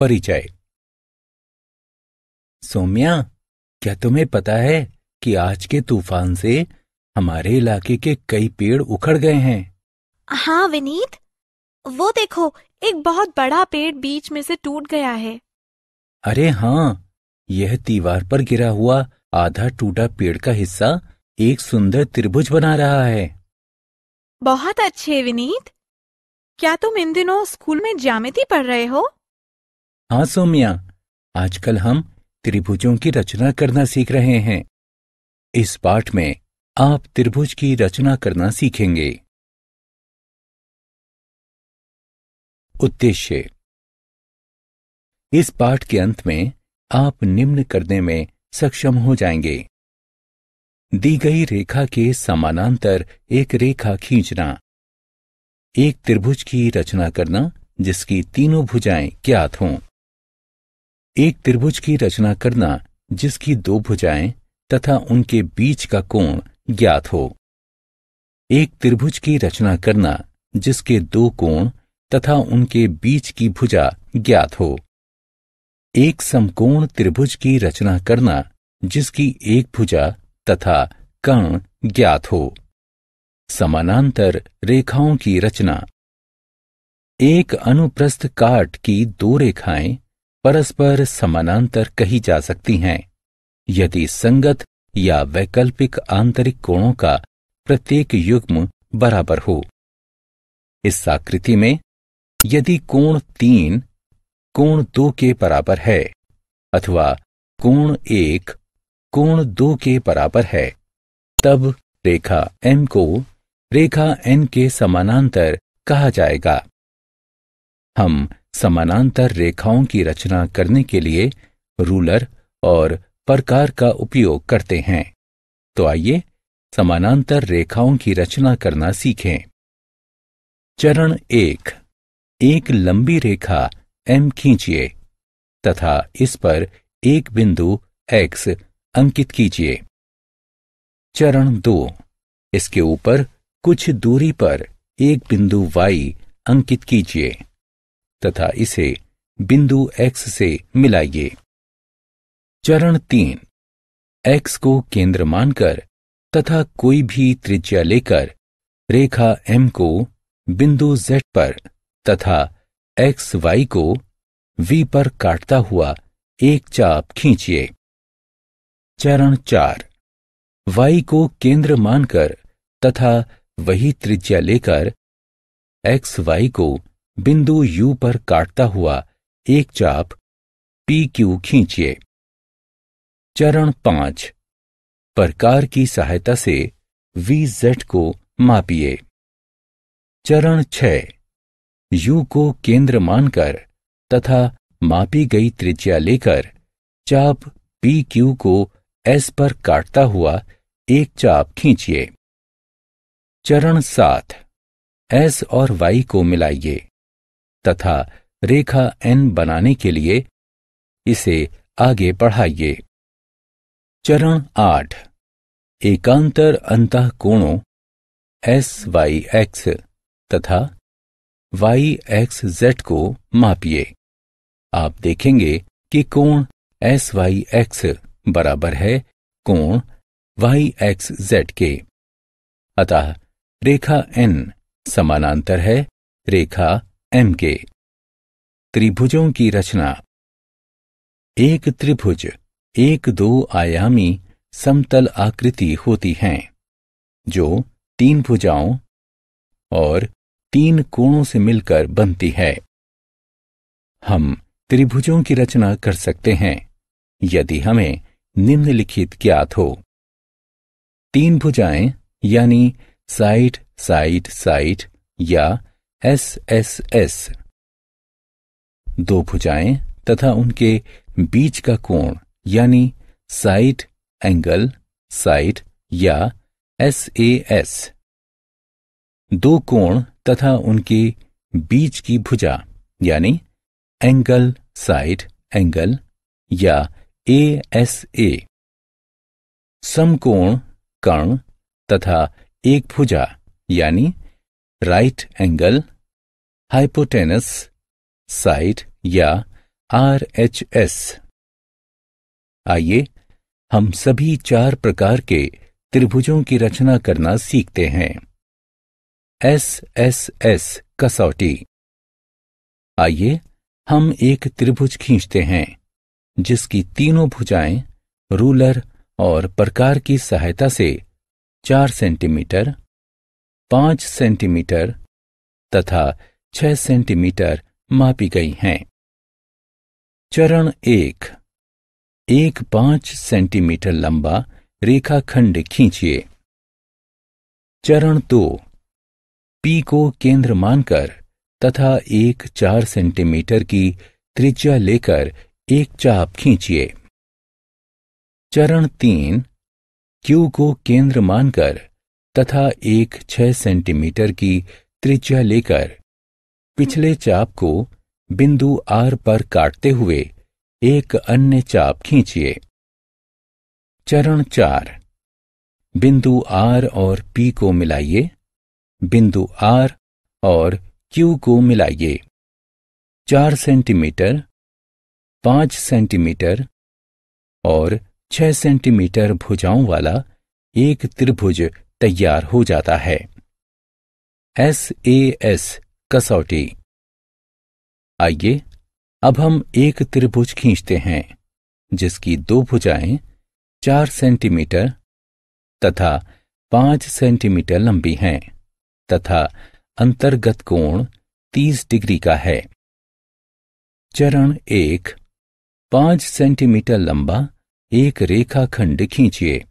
परिचय सोम्या क्या तुम्हें पता है कि आज के तूफान से हमारे इलाके के कई पेड़ उखड़ गए हैं हाँ विनीत वो देखो एक बहुत बड़ा पेड़ बीच में से टूट गया है अरे हाँ यह दीवार पर गिरा हुआ आधा टूटा पेड़ का हिस्सा एक सुंदर त्रिभुज बना रहा है बहुत अच्छे विनीत क्या तुम इन दिनों स्कूल में ज्यामिति पढ़ रहे हो हाँ सोमिया आजकल हम त्रिभुजों की रचना करना सीख रहे हैं इस पाठ में आप त्रिभुज की रचना करना सीखेंगे उद्देश्य इस पाठ के अंत में आप निम्न करने में सक्षम हो जाएंगे दी गई रेखा के समानांतर एक रेखा खींचना एक त्रिभुज की रचना करना जिसकी तीनों भुजाएं ज्ञात हों एक त्रिभुज की रचना करना जिसकी दो भुजाएं तथा उनके बीच का कोण ज्ञात हो एक त्रिभुज की रचना करना जिसके दो कोण तथा उनके बीच की भुजा ज्ञात हो एक समकोण त्रिभुज की रचना करना जिसकी एक भुजा तथा कर्ण ज्ञात हो समानांतर रेखाओं की रचना एक अनुप्रस्थ काट की दो रेखाएं परस्पर समानांतर कही जा सकती हैं यदि संगत या वैकल्पिक आंतरिक कोणों का प्रत्येक युग्म बराबर हो इस आकृति में यदि कोण तीन कोण दो के बराबर है अथवा कोण एक कोण दो के बराबर है तब रेखा एम को रेखा एन के समानांतर कहा जाएगा हम समानांतर रेखाओं की रचना करने के लिए रूलर और प्रकार का उपयोग करते हैं तो आइए समानांतर रेखाओं की रचना करना सीखें चरण एक एक लंबी रेखा एम खींचिए तथा इस पर एक बिंदु एक्स अंकित कीजिए चरण दो इसके ऊपर कुछ दूरी पर एक बिंदु वाई अंकित कीजिए तथा इसे बिंदु एक्स से मिलाइए चरण तीन एक्स को केंद्र मानकर तथा कोई भी त्रिज्या लेकर रेखा एम को बिंदु जेड पर तथा एक्स वाई को वी पर काटता हुआ एक चाप खींचिए चरण चार वाई को केंद्र मानकर तथा वही त्रिज्या लेकर एक्स वाई को बिंदु यू पर काटता हुआ एक चाप पी क्यू खींचिए चरण पांच प्रकार की सहायता से वी जेड को मापिए चरण छ यू को केंद्र मानकर तथा मापी गई त्रिज्या लेकर चाप पी क्यू को एस पर काटता हुआ एक चाप खींचिए चरण सात एस और वाई को मिलाइए तथा रेखा एन बनाने के लिए इसे आगे बढ़ाइए चरण आठ एकांतर अंत कोणों एस वाई एक्स तथा वाई एक्स जेड को मापिए आप देखेंगे कि कोण एस वाई एक्स बराबर है कोण वाई एक्स जेड के अतः रेखा एन समानांतर है रेखा एम के त्रिभुजों की रचना एक त्रिभुज एक दो आयामी समतल आकृति होती हैं जो तीन भुजाओं और तीन कोणों से मिलकर बनती है हम त्रिभुजों की रचना कर सकते हैं यदि हमें निम्नलिखित ज्ञात हो तीन भुजाएं यानी साइड साइड साइड या एस एस एस दो भुजाएं तथा उनके बीच का कोण यानी साइड एंगल साइड या एस ए एस दो कोण तथा उनके बीच की भुजा यानी एंगल साइड एंगल या ए एस ए समकोण कर्ण तथा एक भुजा यानी राइट एंगल हाइपोटेनस साइड या आर एच एस आइए हम सभी चार प्रकार के त्रिभुजों की रचना करना सीखते हैं एस एस एस कसौटी आइए हम एक त्रिभुज खींचते हैं जिसकी तीनों भुजाएं रूलर और प्रकार की सहायता से चार सेंटीमीटर पांच सेंटीमीटर तथा छह सेंटीमीटर मापी गई हैं चरण एक एक पांच सेंटीमीटर लंबा रेखाखंड खींचिए चरण दो तो, पी को केंद्र मानकर तथा एक चार सेंटीमीटर की त्रिज्या लेकर एक चाप खींचिए चरण तीन क्यू को केंद्र मानकर तथा एक छह सेंटीमीटर की त्रिज्या लेकर पिछले चाप को बिंदु आर पर काटते हुए एक अन्य चाप खींचिए चरण चार बिंदु आर और पी को मिलाइए बिंदु आर और क्यू को मिलाइए चार सेंटीमीटर पांच सेंटीमीटर और छह सेंटीमीटर भुजाओं वाला एक त्रिभुज तैयार हो जाता है एस ए एस कसौटी आइए अब हम एक त्रिभुज खींचते हैं जिसकी दो भुजाएं चार सेंटीमीटर तथा पांच सेंटीमीटर लंबी हैं तथा अंतर्गत कोण तीस डिग्री का है चरण एक पांच सेंटीमीटर लंबा एक रेखाखंड खींचिए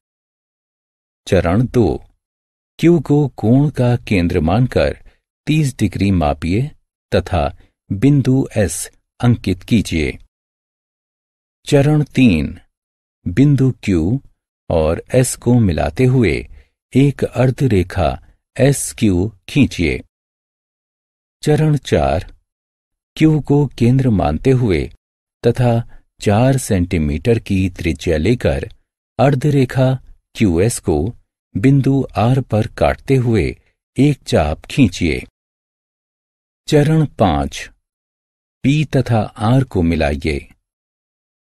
चरण दो क्यू को कोण का केंद्र मानकर 30 डिग्री मापिए तथा बिंदु एस अंकित कीजिए चरण तीन बिंदु क्यू और एस को मिलाते हुए एक अर्ध रेखा एस क्यू खींचिए चरण चार क्यू को केंद्र मानते हुए तथा चार सेंटीमीटर की त्रिज्या लेकर अर्धरेखा क्यू एस को बिंदु आर पर काटते हुए एक चाप खींचिए चरण पांच पी तथा आर को मिलाइए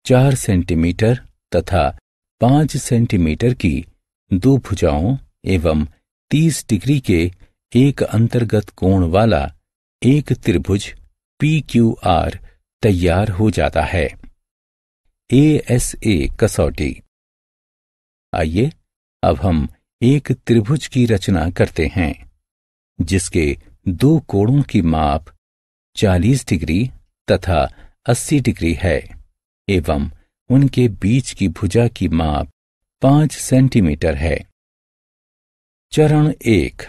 चार सेंटीमीटर तथा पांच सेंटीमीटर की दो भुजाओं एवं तीस डिग्री के एक अंतर्गत कोण वाला एक त्रिभुज पी क्यू आर तैयार हो जाता है ए एस ए कसौटी आइए अब हम एक त्रिभुज की रचना करते हैं जिसके दो कोणों की माप 40 डिग्री तथा 80 डिग्री है एवं उनके बीच की भुजा की माप 5 सेंटीमीटर है चरण एक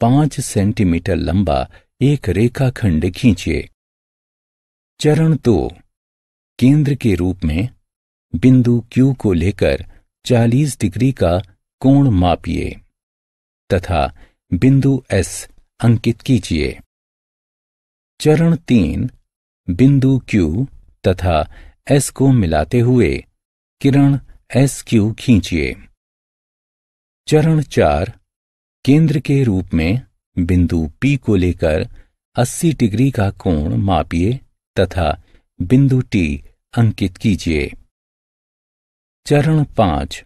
पांच सेंटीमीटर लंबा एक रेखाखंड खींचिए चरण दो केंद्र के रूप में बिंदु Q को लेकर 40 डिग्री का कोण मापिए तथा बिंदु एस अंकित कीजिए चरण तीन बिंदु क्यू तथा एस को मिलाते हुए किरण एस क्यू खींचिए चरण चार केंद्र के रूप में बिंदु पी को लेकर 80 डिग्री का कोण मापिए तथा बिंदु टी अंकित कीजिए चरण पांच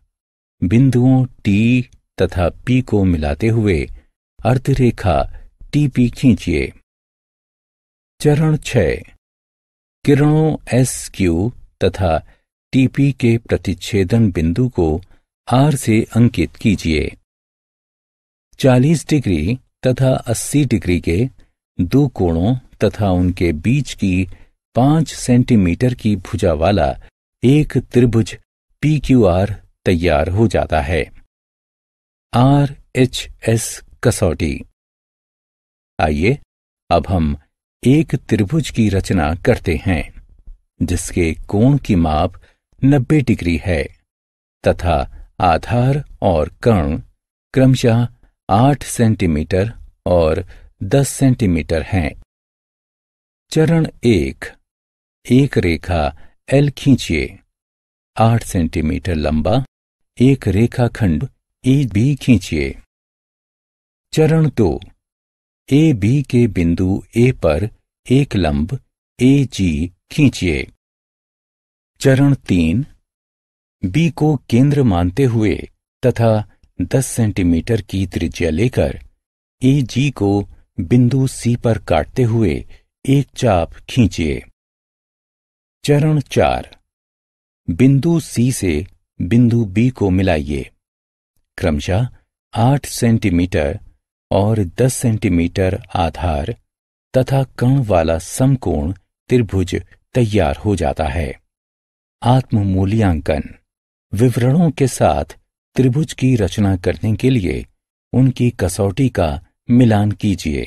बिंदुओं टी तथा पी को मिलाते हुए अर्धरेखा टीपी खींचिए चरण छ किरणों एस क्यू तथा टीपी के प्रतिच्छेदन बिंदु को आर से अंकित कीजिए 40 डिग्री तथा 80 डिग्री के दो कोणों तथा उनके बीच की 5 सेंटीमीटर की भुजा वाला एक त्रिभुज पी क्यू आर तैयार हो जाता है आर एच एस कसौटी आइए अब हम एक त्रिभुज की रचना करते हैं जिसके कोण की माप 90 डिग्री है तथा आधार और कर्ण क्रमशः 8 सेंटीमीटर और 10 सेंटीमीटर हैं चरण एक एक रेखा एल खींचिए 8 सेंटीमीटर लंबा एक रेखाखंड ए बी खींचिए चरण दो ए बी के बिंदु ए पर एक लंब ए जी खींचिए चरण तीन बी को केंद्र मानते हुए तथा 10 सेंटीमीटर की त्रिज्या लेकर ए जी को बिंदु सी पर काटते हुए एक चाप खींचिए चरण चार बिंदु सी से बिंदु बी को मिलाइए क्रमशः आठ सेंटीमीटर और दस सेंटीमीटर आधार तथा कण वाला समकोण त्रिभुज तैयार हो जाता है आत्म मूल्यांकन विवरणों के साथ त्रिभुज की रचना करने के लिए उनकी कसौटी का मिलान कीजिए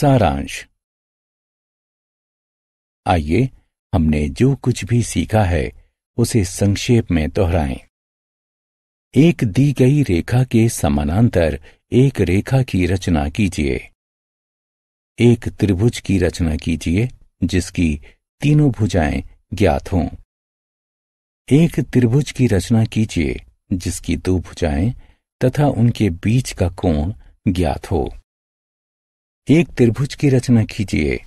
सारांश आइए हमने जो कुछ भी सीखा है उसे संक्षेप में दोहराएं। एक दी गई रेखा के समानांतर एक रेखा की रचना कीजिए एक त्रिभुज की रचना कीजिए जिसकी तीनों भुजाएं ज्ञात हों एक त्रिभुज की रचना कीजिए जिसकी दो भुजाएं तथा उनके बीच का कोण ज्ञात हो एक त्रिभुज की रचना कीजिए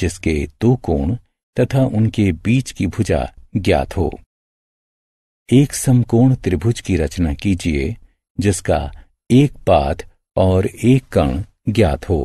जिसके दो कोण तथा उनके बीच की भुजा ज्ञात हो एक समकोण त्रिभुज की रचना कीजिए जिसका एक पाद और एक कण ज्ञात हो